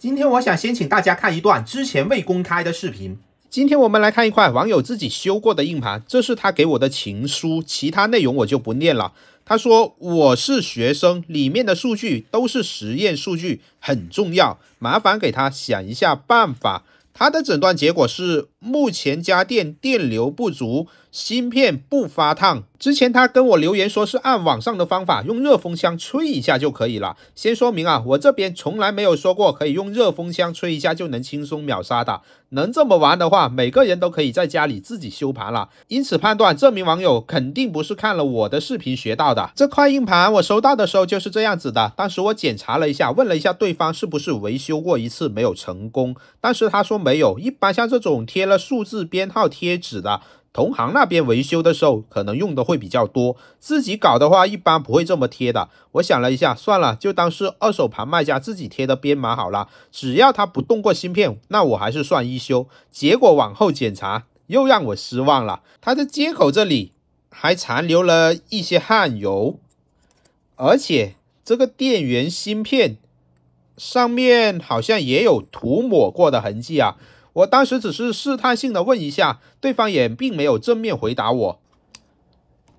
今天我想先请大家看一段之前未公开的视频。今天我们来看一块网友自己修过的硬盘，这是他给我的情书，其他内容我就不念了。他说我是学生，里面的数据都是实验数据，很重要，麻烦给他想一下办法。他的诊断结果是目前家电电流不足。芯片不发烫。之前他跟我留言说，是按网上的方法用热风枪吹一下就可以了。先说明啊，我这边从来没有说过可以用热风枪吹一下就能轻松秒杀的。能这么玩的话，每个人都可以在家里自己修盘了。因此判断这名网友肯定不是看了我的视频学到的。这块硬盘我收到的时候就是这样子的。当时我检查了一下，问了一下对方是不是维修过一次没有成功，但是他说没有。一般像这种贴了数字编号贴纸的。同行那边维修的时候，可能用的会比较多。自己搞的话，一般不会这么贴的。我想了一下，算了，就当是二手盘卖家自己贴的编码好了。只要他不动过芯片，那我还是算一修。结果往后检查，又让我失望了。它的接口这里还残留了一些焊油，而且这个电源芯片上面好像也有涂抹过的痕迹啊。我当时只是试探性的问一下，对方也并没有正面回答我。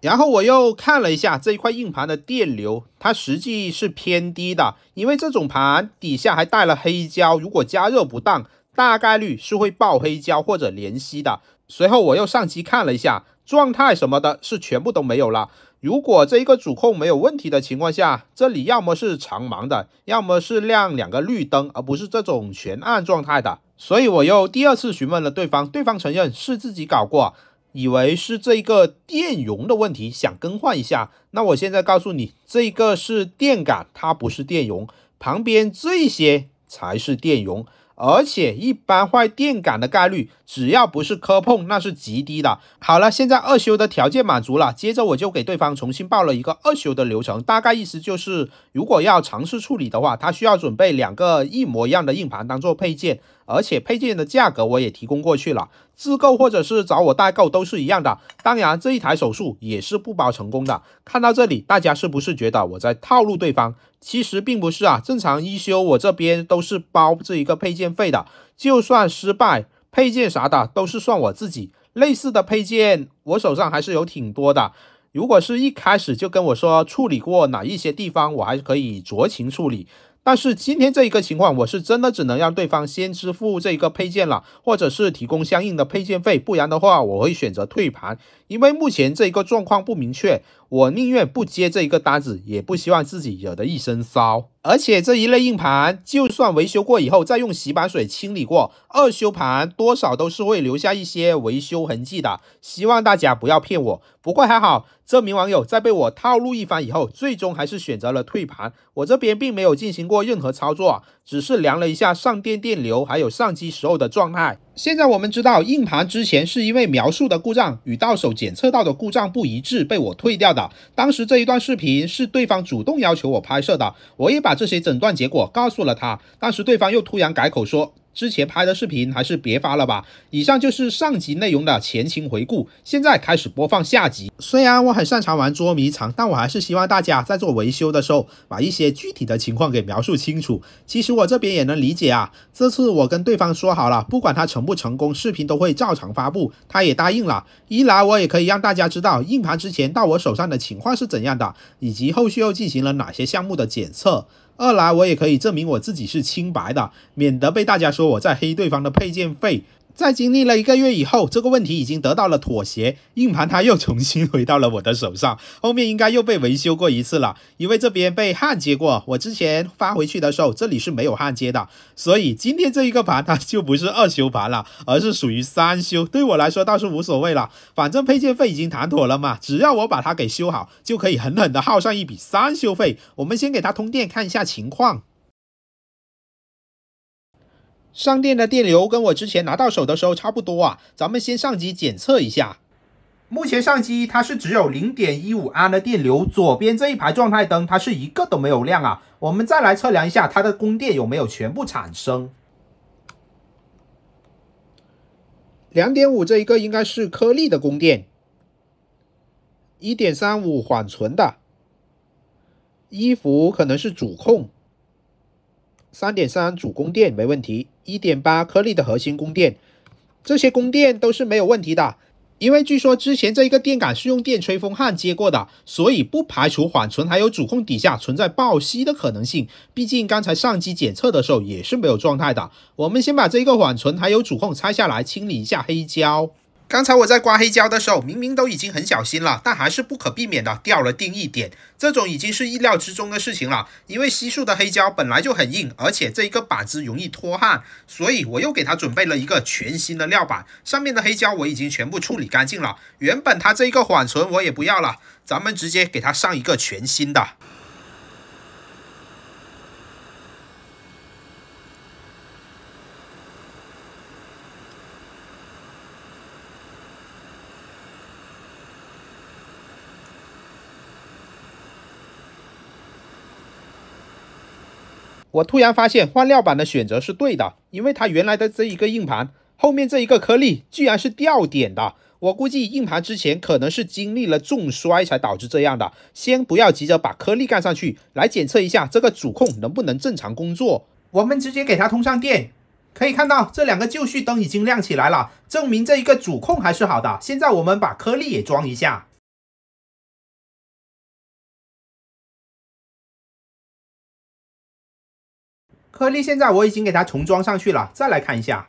然后我又看了一下这一块硬盘的电流，它实际是偏低的，因为这种盘底下还带了黑胶，如果加热不当，大概率是会爆黑胶或者联锡的。随后我又上机看了一下状态什么的，是全部都没有了。如果这一个主控没有问题的情况下，这里要么是长盲的，要么是亮两个绿灯，而不是这种全暗状态的。所以我又第二次询问了对方，对方承认是自己搞过，以为是这一个电容的问题，想更换一下。那我现在告诉你，这个是电感，它不是电容，旁边这些才是电容。而且一般坏电感的概率，只要不是磕碰，那是极低的。好了，现在二修的条件满足了，接着我就给对方重新报了一个二修的流程，大概意思就是，如果要尝试处理的话，他需要准备两个一模一样的硬盘当做配件。而且配件的价格我也提供过去了，自购或者是找我代购都是一样的。当然这一台手术也是不包成功的。看到这里，大家是不是觉得我在套路对方？其实并不是啊，正常一修我这边都是包这一个配件费的，就算失败，配件啥的都是算我自己。类似的配件我手上还是有挺多的。如果是一开始就跟我说处理过哪一些地方，我还可以酌情处理。但是今天这一个情况，我是真的只能让对方先支付这一个配件了，或者是提供相应的配件费，不然的话，我会选择退盘。因为目前这一个状况不明确，我宁愿不接这一个单子，也不希望自己惹得一身骚。而且这一类硬盘，就算维修过以后再用洗板水清理过，二修盘多少都是会留下一些维修痕迹的。希望大家不要骗我。不过还好，这名网友在被我套路一番以后，最终还是选择了退盘。我这边并没有进行过任何操作，只是量了一下上电电流，还有上机时候的状态。现在我们知道，硬盘之前是因为描述的故障与到手检测到的故障不一致，被我退掉的。当时这一段视频是对方主动要求我拍摄的，我也把这些诊断结果告诉了他。当时对方又突然改口说。之前拍的视频还是别发了吧。以上就是上集内容的前情回顾，现在开始播放下集。虽然我很擅长玩捉迷藏，但我还是希望大家在做维修的时候把一些具体的情况给描述清楚。其实我这边也能理解啊。这次我跟对方说好了，不管他成不成功，视频都会照常发布，他也答应了。一来我也可以让大家知道硬盘之前到我手上的情况是怎样的，以及后续又进行了哪些项目的检测。二来，我也可以证明我自己是清白的，免得被大家说我在黑对方的配件费。在经历了一个月以后，这个问题已经得到了妥协，硬盘它又重新回到了我的手上。后面应该又被维修过一次了，因为这边被焊接过。我之前发回去的时候，这里是没有焊接的，所以今天这一个盘它就不是二修盘了，而是属于三修。对我来说倒是无所谓了，反正配件费已经谈妥了嘛，只要我把它给修好，就可以狠狠的耗上一笔三修费。我们先给它通电看一下情况。上电的电流跟我之前拿到手的时候差不多啊，咱们先上机检测一下。目前上机它是只有零点一五安的电流，左边这一排状态灯它是一个都没有亮啊。我们再来测量一下它的供电有没有全部产生。两点五这一个应该是颗粒的供电，一点三五缓存的，一伏可能是主控。三点三主供电没问题，一点八颗粒的核心供电，这些供电都是没有问题的。因为据说之前这一个电感是用电吹风焊接过的，所以不排除缓存还有主控底下存在爆吸的可能性。毕竟刚才上机检测的时候也是没有状态的。我们先把这一个缓存还有主控拆下来，清理一下黑胶。刚才我在刮黑胶的时候，明明都已经很小心了，但还是不可避免的掉了钉一点。这种已经是意料之中的事情了，因为稀疏的黑胶本来就很硬，而且这一个板子容易脱焊，所以我又给它准备了一个全新的料板，上面的黑胶我已经全部处理干净了。原本它这一个缓存我也不要了，咱们直接给它上一个全新的。我突然发现换料板的选择是对的，因为它原来的这一个硬盘后面这一个颗粒居然是掉点的，我估计硬盘之前可能是经历了重摔才导致这样的。先不要急着把颗粒干上去，来检测一下这个主控能不能正常工作。我们直接给它通上电，可以看到这两个就绪灯已经亮起来了，证明这一个主控还是好的。现在我们把颗粒也装一下。颗粒现在我已经给它重装上去了，再来看一下。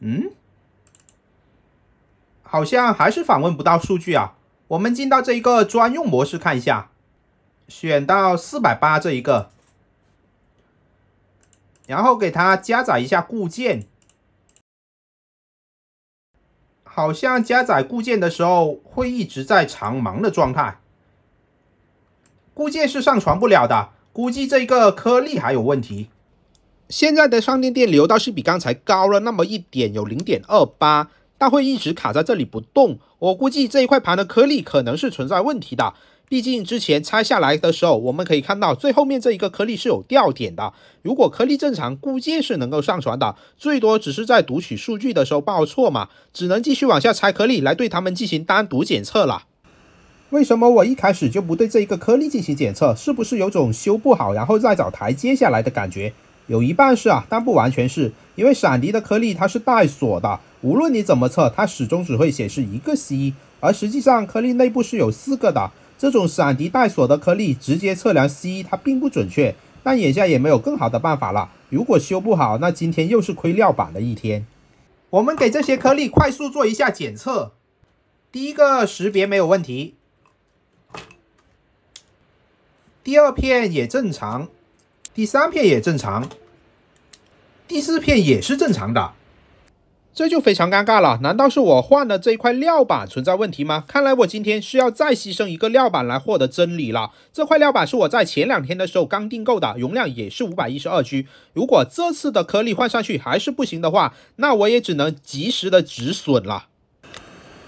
嗯，好像还是访问不到数据啊。我们进到这一个专用模式看一下，选到四百八这一个，然后给它加载一下固件。好像加载固件的时候会一直在长忙的状态，固件是上传不了的。估计这个颗粒还有问题，现在的上电电流倒是比刚才高了那么一点，有零点二八，但会一直卡在这里不动。我估计这一块盘的颗粒可能是存在问题的，毕竟之前拆下来的时候，我们可以看到最后面这一个颗粒是有掉点的。如果颗粒正常，估计是能够上传的，最多只是在读取数据的时候报错嘛，只能继续往下拆颗粒来对它们进行单独检测了。为什么我一开始就不对这一个颗粒进行检测？是不是有种修不好然后再找台阶下来的感觉？有一半是啊，但不完全是，因为闪迪的颗粒它是带锁的，无论你怎么测，它始终只会显示一个 C，而实际上颗粒内部是有四个的。这种闪迪带锁的颗粒，直接测量 C 它并不准确，但眼下也没有更好的办法了。如果修不好，那今天又是亏料板的一天。我们给这些颗粒快速做一下检测，第一个识别没有问题。第二片也正常，第三片也正常，第四片也是正常的，这就非常尴尬了。难道是我换的这一块料板存在问题吗？看来我今天需要再牺牲一个料板来获得真理了。这块料板是我在前两天的时候刚订购的，容量也是五百一十二 G。如果这次的颗粒换上去还是不行的话，那我也只能及时的止损了。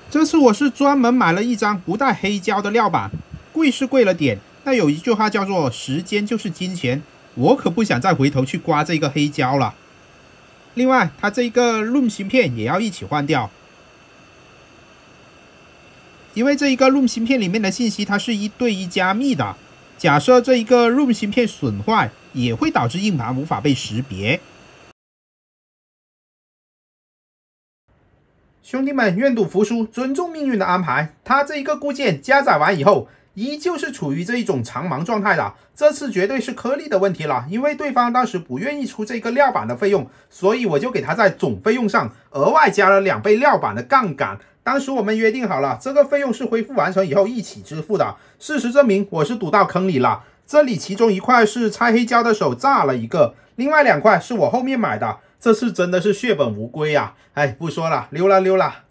这次我是专门买了一张不带黑胶的料板，贵是贵了点。那有一句话叫做“时间就是金钱”，我可不想再回头去刮这个黑胶了。另外，它这一个 ROM o 芯片也要一起换掉，因为这一个 ROM o 芯片里面的信息它是一对一加密的。假设这一个 ROM o 芯片损坏，也会导致硬盘无法被识别。兄弟们，愿赌服输，尊重命运的安排。它这一个固件加载完以后。依旧是处于这一种长盲状态的，这次绝对是颗粒的问题了，因为对方当时不愿意出这个料板的费用，所以我就给他在总费用上额外加了两倍料板的杠杆。当时我们约定好了，这个费用是恢复完成以后一起支付的。事实证明，我是赌到坑里了。这里其中一块是拆黑胶的手炸了一个，另外两块是我后面买的，这次真的是血本无归啊！哎，不说了，溜了溜了。